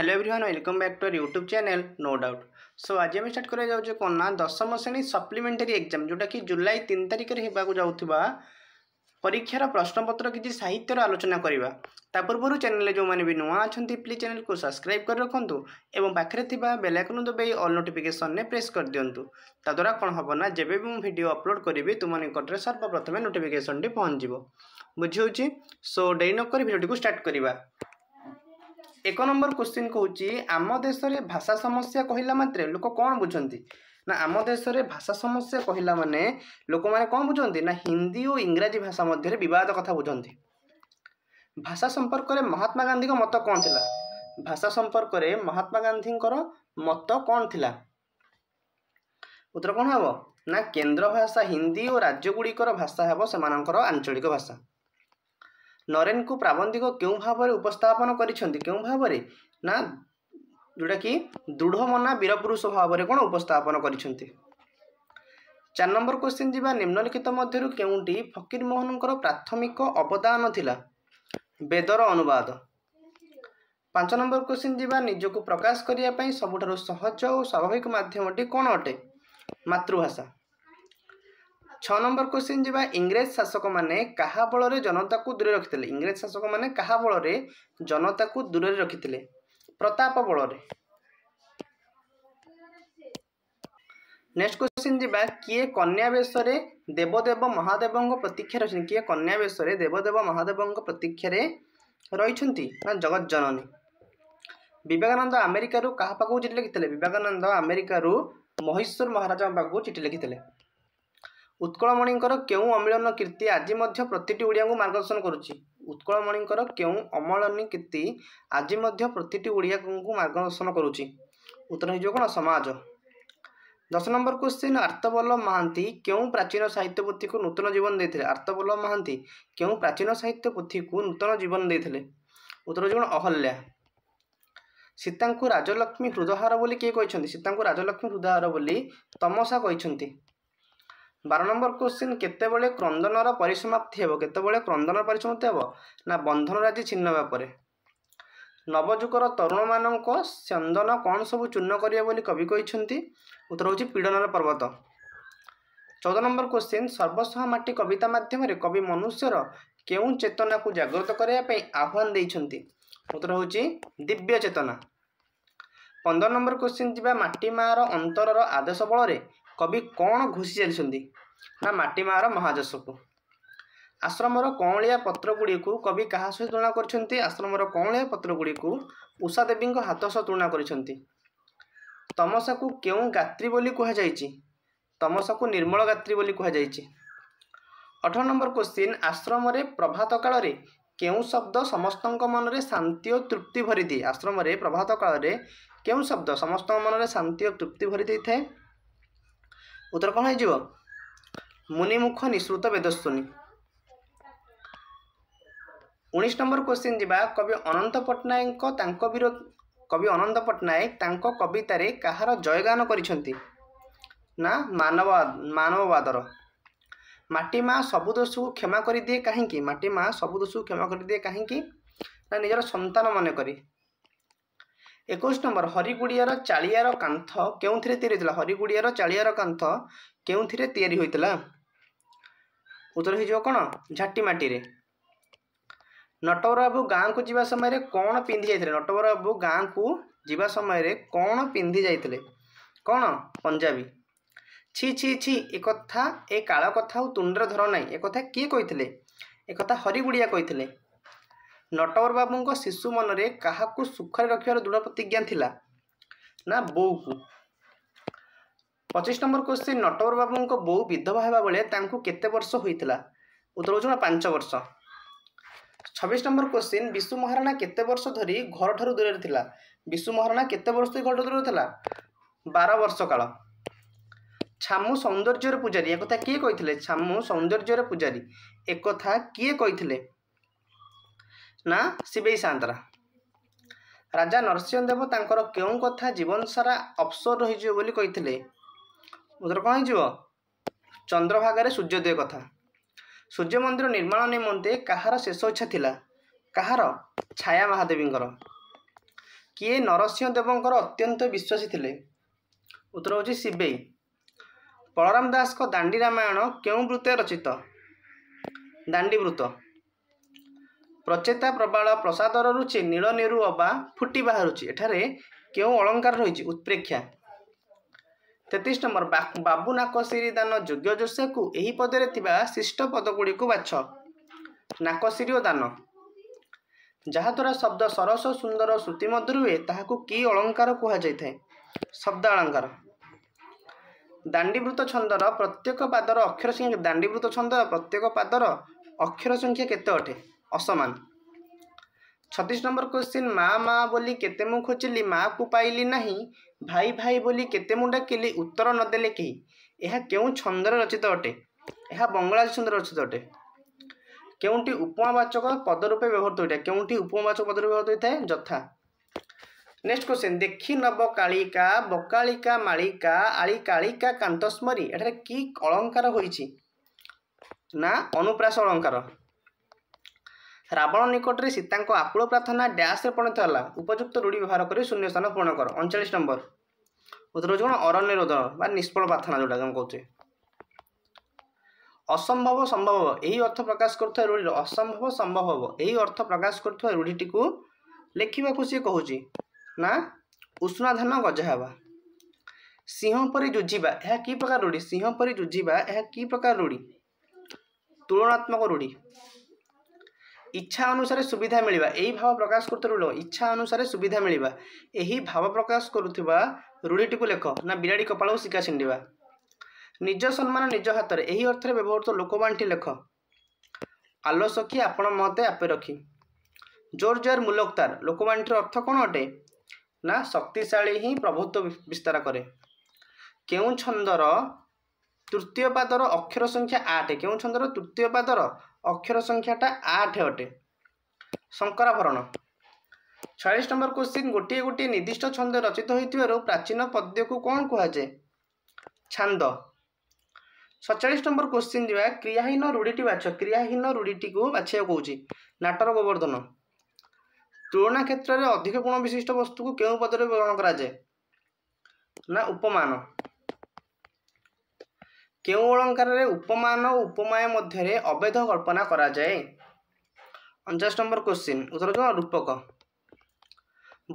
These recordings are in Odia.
hello everyone welcome back to our YouTube channel no doubt so আজ আমি স্টার্ট করা যাচ্ছে কোণ না দশম শ্রেণী সপ্লিমেন্টারি এক্সাম যেটা কি জুলাই তিন তারিখে হওয়া যাওয়া পরীক্ষার প্রশ্নপত্র কিছু সাহিত্যর আলোচনা করা তা পূর্বর চ্যানেলে যে বি নূয়া অনেক প্লিজ চ্যানেলকে সবসক্রাইব করে রাখতু এবং পাখে থাকা বেলাইকন দবাই অল নোটিফিকেসনে প্রেস করে দিও তাদ্বারা কম হব না যেবে মু ভিডিও অপলোড করবি তুম নিকটরে সর্বপ্রথমে নোটিফিকেসনটি পৌঁছব বুঝি হচ্ছে সো ডেরি নকরি ভিডিওটি স্টার্ট করা ଏକ ନମ୍ବର କ୍ୱେଶ୍ଚିନ୍ କହୁଛି ଆମ ଦେଶରେ ଭାଷା ସମସ୍ୟା କହିଲା ମାତ୍ରେ ଲୋକ କ'ଣ ବୁଝନ୍ତି ନା ଆମ ଦେଶରେ ଭାଷା ସମସ୍ୟା କହିଲା ମାନେ ଲୋକମାନେ କ'ଣ ବୁଝନ୍ତି ନା ହିନ୍ଦୀ ଓ ଇଂରାଜୀ ଭାଷା ମଧ୍ୟରେ ବିବାଦ କଥା ବୁଝନ୍ତି ଭାଷା ସମ୍ପର୍କରେ ମହାତ୍ମା ଗାନ୍ଧୀଙ୍କ ମତ କ'ଣ ଥିଲା ଭାଷା ସମ୍ପର୍କରେ ମହାତ୍ମା ଗାନ୍ଧୀଙ୍କର ମତ କ'ଣ ଥିଲା ଉତ୍ତର କ'ଣ ହେବ ନା କେନ୍ଦ୍ର ଭାଷା ହିନ୍ଦୀ ଓ ରାଜ୍ୟଗୁଡ଼ିକର ଭାଷା ହେବ ସେମାନଙ୍କର ଆଞ୍ଚଳିକ ଭାଷା ନରେନ୍କୁ ପ୍ରାବନ୍ଧିକ କେଉଁ ଭାବରେ ଉପସ୍ଥାପନ କରିଛନ୍ତି କେଉଁ ଭାବରେ ନା ଯେଉଁଟାକି ଦୃଢ଼ ମନା ବୀରପୁରୁଷ ଭାବରେ କ'ଣ ଉପସ୍ଥାପନ କରିଛନ୍ତି ଚାରି ନମ୍ବର କୋଶ୍ଚିନ୍ ଯିବା ନିମ୍ନଲିଖିତ ମଧ୍ୟରୁ କେଉଁଠି ଫକୀର ମୋହନଙ୍କର ପ୍ରାଥମିକ ଅବଦାନ ଥିଲା ବେଦର ଅନୁବାଦ ପାଞ୍ଚ ନମ୍ବର କୋଶ୍ଚିନ୍ ଯିବା ନିଜକୁ ପ୍ରକାଶ କରିବା ପାଇଁ ସବୁଠାରୁ ସହଜ ଓ ସ୍ୱାଭାବିକ ମାଧ୍ୟମଟି କ'ଣ ଅଟେ ମାତୃଭାଷା ଛଅ ନମ୍ବର କ୍ୱେଶ୍ଚିନ୍ ଯିବା ଇଂରେଜ ଶାସକମାନେ କାହା ବଳରେ ଜନତାକୁ ଦୂରରେ ରଖିଥିଲେ ଇଂରେଜ ଶାସକମାନେ କାହା ବଳରେ ଜନତାକୁ ଦୂରରେ ରଖିଥିଲେ ପ୍ରତାପ ବଳରେ ନେକ୍ସଟ କ୍ୱେଶ୍ଚିନ୍ ଯିବା କିଏ କନ୍ୟା ବେଶରେ ଦେବଦେବ ମହାଦେବଙ୍କ ପ୍ରତୀକ୍ଷାରେ ଅଛନ୍ତି କିଏ କନ୍ୟା ବେଶରେ ଦେବଦେବ ମହାଦେବଙ୍କ ପ୍ରତୀକ୍ଷାରେ ରହିଛନ୍ତି ନା ଜଗତ ଜନନୀ ବିବେକାନନ୍ଦ ଆମେରିକାରୁ କାହା ପାଖକୁ ଚିଠି ଲେଖିଥିଲେ ବିବେକାନନ୍ଦ ଆମେରିକାରୁ ମହୀଶୂର ମହାରାଜାଙ୍କ ପାଖକୁ ଚିଠି ଲେଖିଥିଲେ ଉତ୍କଳମଣିଙ୍କର କେଉଁ ଅମିଳନ କୀର୍ତ୍ତି ଆଜି ମଧ୍ୟ ପ୍ରତିଟି ଓଡ଼ିଆଙ୍କୁ ମାର୍ଗଦର୍ଶନ କରୁଛି ଉତ୍କଳମଣିଙ୍କର କେଉଁ ଅମଳନ କୀର୍ତ୍ତି ଆଜି ମଧ୍ୟ ପ୍ରତିଟି ଓଡ଼ିଆଙ୍କୁ ମାର୍ଗଦର୍ଶନ କରୁଛି ଉତ୍ତର ହେଇଯିବ କ'ଣ ସମାଜ ଦଶ ନମ୍ବର କୋଶ୍ଚିନ୍ ଆର୍ତ୍ତବଲ୍ଲଭ ମହାନ୍ତି କେଉଁ ପ୍ରାଚୀନ ସାହିତ୍ୟ ପୋଥିକୁ ନୂତନ ଜୀବନ ଦେଇଥିଲେ ଆର୍ତ୍ତବଲ୍ଲଭ ମହାନ୍ତି କେଉଁ ପ୍ରାଚୀନ ସାହିତ୍ୟ ପୋଥିକୁ ନୂତନ ଜୀବନ ଦେଇଥିଲେ ଉତ୍ତର ହେଉଛି କ'ଣ ଅହଲ୍ୟା ସୀତାଙ୍କୁ ରାଜଲକ୍ଷ୍ମୀ ହୃଦହାର ବୋଲି କିଏ କହିଛନ୍ତି ସୀତାଙ୍କୁ ରାଜଲକ୍ଷ୍ମୀ ହୃଦହାର ବୋଲି ତମସା କହିଛନ୍ତି ବାର ନମ୍ବର କୋଶ୍ଚିନ୍ କେତେବେଳେ କ୍ରନ୍ଦନର ପରିସମାପ୍ତି ହେବ କେତେବେଳେ କ୍ରନ୍ଦନର ପରିସମାପ୍ତି ହେବ ନା ବନ୍ଧନ ରାଜି ଛିନ୍ନ ହେବା ପରେ ନବଯୁଗର ତରୁଣମାନଙ୍କ ଚନ୍ଦନ କ'ଣ ସବୁ ଚୂର୍ଣ୍ଣ କରିବ ବୋଲି କବି କହିଛନ୍ତି ଉତ୍ତର ହେଉଛି ପୀଡ଼ନର ପର୍ବତ ଚଉଦ ନମ୍ବର କୋଶ୍ଚିନ୍ ସର୍ବସହ ମାଟି କବିତା ମାଧ୍ୟମରେ କବି ମନୁଷ୍ୟର କେଉଁ ଚେତନାକୁ ଜାଗ୍ରତ କରିବା ପାଇଁ ଆହ୍ୱାନ ଦେଇଛନ୍ତି ଉତ୍ତର ହେଉଛି ଦିବ୍ୟ ଚେତନା ପନ୍ଦର ନମ୍ବର କୋଶ୍ଚିନ୍ ଥିବା ମାଟି ମାଆର ଅନ୍ତରର ଆଦେଶ ବଳରେ କବି କ'ଣ ଘୁଷି ଚାଲିଛନ୍ତି ନା ମାଟି ମାଆର ମହାଦେଶକୁ ଆଶ୍ରମର କଅଁଳିଆ ପତ୍ର ଗୁଡ଼ିକୁ କବି କାହା ସହ ତୁଳନା କରିଛନ୍ତି ଆଶ୍ରମର କଅଁଳିଆ ପତ୍ର ଗୁଡ଼ିକୁ ଉଷା ଦେବୀଙ୍କ ହାତ ସହ ତୁଳନା କରିଛନ୍ତି ତମସାକୁ କେଉଁ ଗାତ୍ରୀ ବୋଲି କୁହାଯାଇଛି ତମସାକୁ ନିର୍ମଳ ଗାତ୍ରୀ ବୋଲି କୁହାଯାଇଛି ଅଠର ନମ୍ବର କୋଶ୍ଚିନ୍ ଆଶ୍ରମରେ ପ୍ରଭାତ କାଳରେ କେଉଁ ଶବ୍ଦ ସମସ୍ତଙ୍କ ମନରେ ଶାନ୍ତି ଓ ତୃପ୍ତି ଭରିଦିଏ ଆଶ୍ରମରେ ପ୍ରଭାତ କାଳରେ କେଉଁ ଶବ୍ଦ ସମସ୍ତଙ୍କ ମନରେ ଶାନ୍ତି ଓ ତୃପ୍ତି ଭରିଦେଇଥାଏ ଉତ୍ତର କ'ଣ ହେଇଯିବ ମୁନିମୁଖ ନିଃସୃତ ବେଦସ୍ତୁନି ଉଣେଇଶ ନମ୍ବର କୋଶ୍ଚିନ୍ ଯିବା କବି ଅନନ୍ତ ପଟ୍ଟନାୟକଙ୍କ ତାଙ୍କ ବିରୋଧ କବି ଅନନ୍ତ ପଟ୍ଟନାୟକ ତାଙ୍କ କବିତାରେ କାହାର ଜୟଗାନ କରିଛନ୍ତି ନା ମାନବ ମାନବବାଦର ମାଟି ମା' ସବୁ ଦୋଷକୁ କ୍ଷମା କରିଦିଏ କାହିଁକି ମାଟି ମା' ସବୁ ଦୋଷକୁ କ୍ଷମା କରିଦିଏ କାହିଁକି ନା ନିଜର ସନ୍ତାନ ମନେ କରି ଏକୋଇଶ ନମ୍ବର ହରିଗୁଡ଼ିଆର ଚାଳିଆର କାନ୍ଥ କେଉଁଥିରେ ତିଆରି ହୋଇଥିଲା ହରିଗୁଡ଼ିଆର ଚାଳିଆର କାନ୍ଥ କେଉଁଥିରେ ତିଆରି ହୋଇଥିଲା ଉତ୍ତର ହୋଇଯିବ କ'ଣ ଝାଟିମାଟିରେ ନଟବରବାବୁ ଗାଁକୁ ଯିବା ସମୟରେ କ'ଣ ପିନ୍ଧି ଯାଇଥିଲେ ନଟବରବାବୁ ଗାଁକୁ ଯିବା ସମୟରେ କ'ଣ ପିନ୍ଧି ଯାଇଥିଲେ କ'ଣ ପଞ୍ଜାବୀ ଛି ଛି ଛି ଏକଥା ଏ କାଳ କଥା ଆଉ ତୁଣ୍ଡରେ ଧର ନାହିଁ ଏକଥା କିଏ କହିଥିଲେ ଏକଥା ହରିଗୁଡ଼ିଆ କହିଥିଲେ ନଟବର ବାବୁଙ୍କ ଶିଶୁ ମନରେ କାହାକୁ ସୁଖରେ ରଖିବାର ଦୃଢ଼ ପ୍ରତିଜ୍ଞା ଥିଲା ନା ବୋଉକୁ ପଚିଶ ନମ୍ବର କୋଶ୍ଚିନ୍ ନଟବର ବାବୁଙ୍କ ବୋଉ ବିଧବା ହେବା ବେଳେ ତାଙ୍କୁ କେତେ ବର୍ଷ ହୋଇଥିଲା ଉତ୍ତର ହେଉଛି ନା ପାଞ୍ଚ ବର୍ଷ ଛବିଶ ନମ୍ବର କୋଶ୍ଚିନ୍ ବିଶୁ ମହାରଣା କେତେ ବର୍ଷ ଧରି ଘରଠାରୁ ଦୂରରେ ଥିଲା ବିଶୁ ମହାରଣା କେତେ ବର୍ଷ ଧରି ଘରଠାରୁ ଦୂରରେ ଥିଲା ବାର ବର୍ଷ କାଳ ଛାମୁ ସୌନ୍ଦର୍ଯ୍ୟର ପୂଜାରୀ ଏକଥା କିଏ କହିଥିଲେ ଛାମୁ ସୌନ୍ଦର୍ଯ୍ୟରେ ପୂଜାରୀ ଏକଥା କିଏ କହିଥିଲେ ନା ଶିବେଇ ସାଆନ୍ତରା ରାଜା ନରସିଂହଦେବ ତାଙ୍କର କେଉଁ କଥା ଜୀବନସାରା ଅପସର ରହିଯିବ ବୋଲି କହିଥିଲେ ଉତ୍ତର କ'ଣ ହେଇଯିବ ଚନ୍ଦ୍ରଭାଗାରେ ସୂର୍ଯ୍ୟୋଦୟ କଥା ସୂର୍ଯ୍ୟମନ୍ଦିର ନିର୍ମାଣ ନିମନ୍ତେ କାହାର ଶେଷ ଇଚ୍ଛା ଥିଲା କାହାର ଛାୟା ମହାଦେବୀଙ୍କର କିଏ ନରସିଂହଦେବଙ୍କର ଅତ୍ୟନ୍ତ ବିଶ୍ୱାସୀ ଥିଲେ ଉତ୍ତର ହେଉଛି ଶିବେଇ ବଳରାମ ଦାସଙ୍କ ଦାଣ୍ଡି ରାମାୟଣ କେଉଁ ବୃତ୍ତ ରଚିତ ଦାଣ୍ଡି ବୃତ୍ତ ପ୍ରଚେତା ପ୍ରବାଳ ପ୍ରସାଦର ରୁଚି ନୀଳ ନେରୁ ଅବା ଫୁଟି ବାହାରୁଛି ଏଠାରେ କେଉଁ ଅଳଙ୍କାର ରହିଛି ଉତ୍ପ୍ରେକ୍ଷା ତେତିଶ ନମ୍ବର ବାବୁ ନାକ ଶିରୀ ଦାନ ଯୋଗ୍ୟ ଯୋଶାକୁ ଏହି ପଦରେ ଥିବା ଶିଷ୍ଟ ପଦଗୁଡ଼ିକୁ ବାଛ ନାକଶିରି ଓ ଦାନ ଯାହାଦ୍ୱାରା ଶବ୍ଦ ସରସ ସୁନ୍ଦର ଶ୍ରୁତି ମଧୁରୁ ହୁଏ ତାହାକୁ କି ଅଳଙ୍କାର କୁହାଯାଇଥାଏ ଶବ୍ଦ ଅଳଙ୍କାର ଦାଣ୍ଡିବୃତ ଛନ୍ଦର ପ୍ରତ୍ୟେକ ପାଦର ଅକ୍ଷର ସଂଖ୍ୟା ଦାଣ୍ଡିବୃତ ଛନ୍ଦର ପ୍ରତ୍ୟେକ ପାଦର ଅକ୍ଷର ସଂଖ୍ୟା କେତେ ଅଟେ ଅସମାନ ଛତିଶ ନମ୍ବର କୋଶ୍ଚିନ୍ ମା ମା ବୋଲି କେତେ ମୁଁ ଖୋଜିଲି ମାଆକୁ ପାଇଲି ନାହିଁ ଭାଇ ଭାଇ ବୋଲି କେତେ ମୁଁ ଡାକିଲି ଉତ୍ତର ନ ଦେଲେ କେହି ଏହା କେଉଁ ଛନ୍ଦରେ ରଚିତ ଅଟେ ଏହା ବଙ୍ଗଳାଦେଶ ଛନ୍ଦରେ ରଚିତ ଅଟେ କେଉଁଠି ଉପମାବାଚକ ପଦ ରୂପେ ବ୍ୟବହୃତ ହୋଇଥାଏ କେଉଁଠି ଉପମାବାଚକ ପଦ ରୂପେ ବ୍ୟବହୃତ ହୋଇଥାଏ ଯଥା ନେକ୍ସଟ କୋଶ୍ଚିନ୍ ଦେଖି ନବ କାଳିକା ବକାଳିକା ମାଳିକା ଆଳି କାଳିକା କାନ୍ତସ୍ମରୀ ଏଠାରେ କି ଅଳଙ୍କାର ହୋଇଛି ନା ଅନୁପ୍ରାସ ଅଳଙ୍କାର ରାବଣ ନିକଟରେ ସୀତାଙ୍କ ଆକୁଳ ପ୍ରାର୍ଥନା ଡ୍ୟାସ୍ରେ ପରିଣତ ହେଲା ଉପଯୁକ୍ତ ରୂଢ଼ି ବ୍ୟବହାର କରି ଶୂନ୍ୟସ୍ଥାନ ପୂରଣ କର ଅଣଚାଳିଶ ନମ୍ବର ଉତ୍ତର ହେଉଛି କ'ଣ ଅରଣ୍ୟ ରୋଦନ ବା ନିଷ୍ଫଳ ପ୍ରାର୍ଥନା ଯେଉଁଟା ଆମେ କହୁଛେ ଅସମ୍ଭବ ସମ୍ଭବ ଏହି ଅର୍ଥ ପ୍ରକାଶ କରୁଥିବା ରୂଢ଼ିର ଅସମ୍ଭବ ସମ୍ଭବ ଏହି ଅର୍ଥ ପ୍ରକାଶ କରୁଥିବା ରୂଢ଼ିଟିକୁ ଲେଖିବାକୁ ସିଏ କହୁଛି ନା ଉଷୁଣା ଧାନ ଗଜା ହେବା ସିଂହ ପରି ଯୁଝିବା ଏହା କି ପ୍ରକାର ରୂଢ଼ି ସିଂହ ପରି ଯୁଝିବା ଏହା କି ପ୍ରକାର ରୂଢ଼ି ତୁଳନାତ୍ମକ ରୂଢ଼ି ইচ্ছা অনুসারে সুবিধা মিলিবা এই ভাব প্রকাশ করুথিবা রূঢ় ইচ্ছা অনুসারে সুবিধা মিলিবা এই ভাব প্রকাশ করুবা রুড়িটি লেখ না বিড়ি কপাল শিকা ছিণ্ডিবা নিজ সম্মান নিজ হাতের এই অর্থে ব্যবহৃত লোকবাণটি লেখ আলো সখী আপন মতে আপে রখি জোর জোর মূলোক্তার লোকবাণীটির অর্থ কোণ অটে না শক্তিশালী হি প্রভুত্ব বিস্তার করে কেউ ছন্দর তৃতীয় পাদর অক্ষর সংখ্যা আট কেউ ছন্দর তৃতীয় পাদর ଅକ୍ଷର ସଂଖ୍ୟାଟା ଆଠ ଅଟେ ଶଙ୍କରାଭରଣ ଛୟାଳିଶ ନମ୍ବର କୋଶ୍ଚିନ୍ ଗୋଟିଏ ଗୋଟିଏ ନିର୍ଦ୍ଦିଷ୍ଟ ଛନ୍ଦ ରଚିତ ହୋଇଥିବାରୁ ପ୍ରାଚୀନ ପଦ୍ୟକୁ କ'ଣ କୁହାଯାଏ ଛାନ୍ଦ ସତଚାଳିଶ ନମ୍ବର କୋଶ୍ଚିନ୍ ଯିବା କ୍ରିୟାହୀନ ରୂଢ଼ିଟି ବାଛ କ୍ରିୟାହୀନ ରୂଢ଼ିଟିକୁ ବାଛିବାକୁ କହୁଛି ନାଟର ଗୋବର୍ଦ୍ଧନ ତୁଳନା କ୍ଷେତ୍ରରେ ଅଧିକ ଗୁଣ ବିଶିଷ୍ଟ ବସ୍ତୁକୁ କେଉଁ ପଦରେ ଗ୍ରହଣ କରାଯାଏ ନା ଉପମାନ କେଉଁ ଅଳଙ୍କାରରେ ଉପମାନ ଓ ଉପମାୟ ମଧ୍ୟରେ ଅବୈଧ କଳ୍ପନା କରାଯାଏ ଅଣଚାଶ ନମ୍ବର କୋଶ୍ଚିନ୍ ଉତ୍ତର କ'ଣ ରୂପକ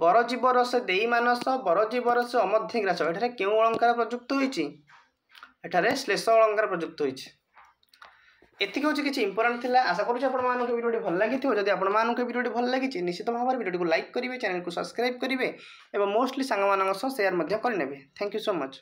ବରଜୀବର ସେ ଦେଇ ମାନସ ବର ଜୀବର ସେ ଅମଧ୍ୟ ଗ୍ରାସ ଏଠାରେ କେଉଁ ଅଳଙ୍କାର ପ୍ରଯୁକ୍ତ ହୋଇଛି ଏଠାରେ ଶ୍ଳେଷ ଅଳଙ୍କାର ପ୍ରଯୁକ୍ତ ହୋଇଛି ଏତିକି ହେଉଛି କିଛି ଇମ୍ପୋର୍ଟାଣ୍ଟ ଥିଲା ଆଶା କରୁଛି ଆପଣମାନଙ୍କୁ ଭିଡ଼ିଓଟି ଭଲ ଲାଗିଥିବ ଯଦି ଆପଣମାନଙ୍କୁ ଭିଡ଼ିଓଟି ଭଲ ଲାଗିଛି ନିଶ୍ଚିତ ଭାବରେ ଭିଡ଼ିଓକୁ ଲାଇକ୍ କରିବେ ଚ୍ୟାନେଲକୁ ସବସ୍କ୍ରାଇବ୍ କରିବେ ଏବଂ ମୋଷ୍ଟଲି ସାଙ୍ଗମାନଙ୍କ ସହ ସେୟାର ମଧ୍ୟ କରିନେବେ ଥ୍ୟାଙ୍କ ୟୁ ସୋ ମଚ୍